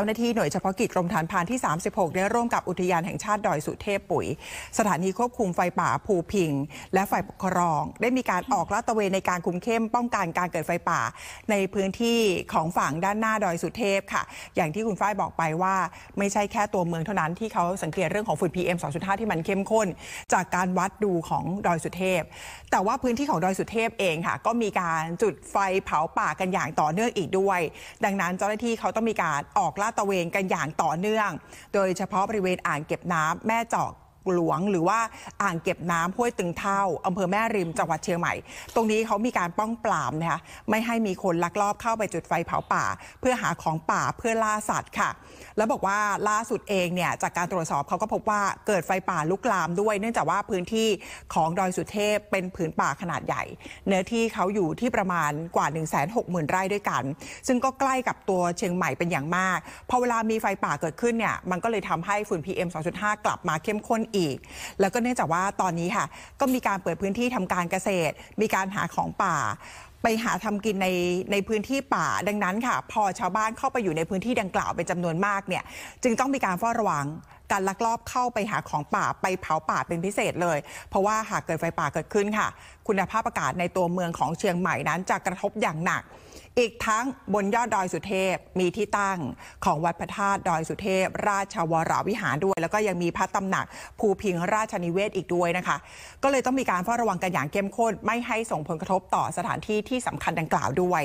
จ้าหน้าที่หน่วยเฉพาะกิจกรมฐานพานที่ 36 ได้ร่วมกับอุทยานแห่งชาติดอยสุเทพปุ๋ย สถานีควบคุมไฟป่าภูพิง และฝ่ายปกครอง ได้มีการออกลาดตระเวนในการคุมเข้มป้องกันการเกิดไฟป่าในพื้นที่ของฝั่งด้านหน้าดอยสุเทพค่ะอย่างที่คุณฝ้ายบอกไปว่าไม่ใช่แค่ตัวเมืองเท่านั้นที่เขาสังเกตเรื่องของฝุ่น PM 2.5 ที่มันเข้มข้น จากการวัดดูของดอยสุเทพ แต่ว่าพื้นที่ของดอยสุเทพเองค่ะ ก็มีการจุดไฟเผาป่ากันอย่างต่อเนื่องอีกด้วย ดังนั้นเจ้าหน้าที่เขาต้องมีการออกลาลาดตระเวนกันอย่างต่อเนื่อง โดยเฉพาะบริเวณอ่างเก็บน้ำแม่จอกหลวงหรือว่าอ่างเก็บน้ำห้วยตึงเท่า อำเภอแม่ริมจังหวัดเชียงใหม่ ตรงนี้เขามีการป้องปรามนะคะไม่ให้มีคนลักลอบเข้าไปจุดไฟเผาป่า เพื่อหาของป่าเพื่อล่าสัตว์ค่ะแล้วบอกว่าล่าสุดเองเนี่ยจากการตรวจสอบเขาก็พบว่าเกิดไฟป่าลุกลามด้วยเนื่องจากว่าพื้นที่ของ ดอยสุเทพเป็นผืนป่าขนาดใหญ่ เนื้อที่เขาอยู่ที่ประมาณกว่า 1 6 0 0 0 0 ไร่ด้วยกัน ซึ่งก็ใกล้กับตัวเชียงใหม่เป็นอย่างมากพอเวลามีไฟป่าเกิดขึ้นเนี่ยมันก็เลยทำให้ฝุ่น PM 2.5 กลับมาเข้มข้นอีกอีกแล้วก็เนื่องจากว่าตอนนี้ค่ะก็มีการเปิดพื้นที่ทำการเกษตร มีการหาของป่า ไปหาทำกินในในพื้นที่ป่าดังนั้นค่ะพอชาวบ้านเข้าไปอยู่ในพื้นที่ดังกล่าวเป็นจำนวนมากเนี่ยจึงต้องมีการเฝ้าระวังการ ลักลอบเข้าไปหาของป่า ไปเผาป่าเป็นพิเศษเลย เพราะว่าหากเกิดไฟป่าเกิดขึ้นค่ะ คุณภาพอากาศในตัวเมืองของเชียงใหม่นั้นจะกระทบอย่างหนัก อีกทั้งบนยอดดอยสุเทพมีที่ตั้ง ของวัดพระธาตุดอยสุเทพ ราชวรวิหารด้วย แล้วก็ยังมีพระตำหนัก ภูพิงราชนิเวศอีกด้วยนะคะ ก็เลยต้องมีการเฝ้าระวังกันอย่างเข้มข้นไม่ให้ส่งผลกระทบต่อสถานที่ที่สำคัญดังกล่าวด้วย